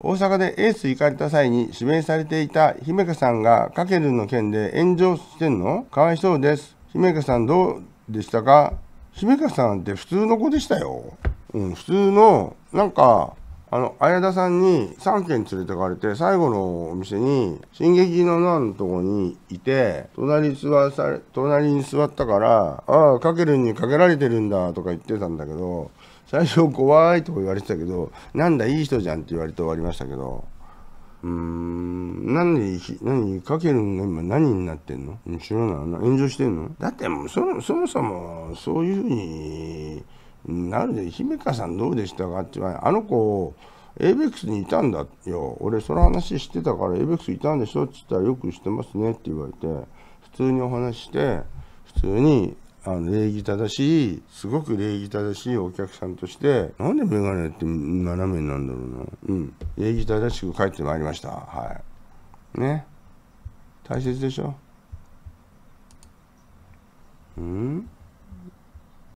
大阪でエース行かれた際に指名されていた姫香さんがかけるの件で炎上してんのかわいそうです。姫香さんどうでしたか姫香さんって普通の子でしたよ。うん、普通の、なんか、あの、綾田さんに3軒連れてかれて、最後のお店に、進撃のなんのとこにいて、隣に座され、隣に座ったから、ああ、かけるにかけられてるんだとか言ってたんだけど、最初怖いとか言われてたけど、なんだ、いい人じゃんって言われて終わりましたけど、うーん、なんで、何、かけるんが今何になってんの知らない。炎上してんのだってもうそ、そもそも、そういうふうに、なるで、姫香さんどうでしたかって言われあの子、エイベックスにいたんだよ。俺、その話してたから、エイベックスいたんでしょって言ったら、よく知ってますねって言われて、普通にお話して、普通にあの礼儀正しい、すごく礼儀正しいお客さんとして、なんでメガネって斜めなんだろうな。うん。礼儀正しく帰ってまいりました。はい。ね。大切でしょ。うん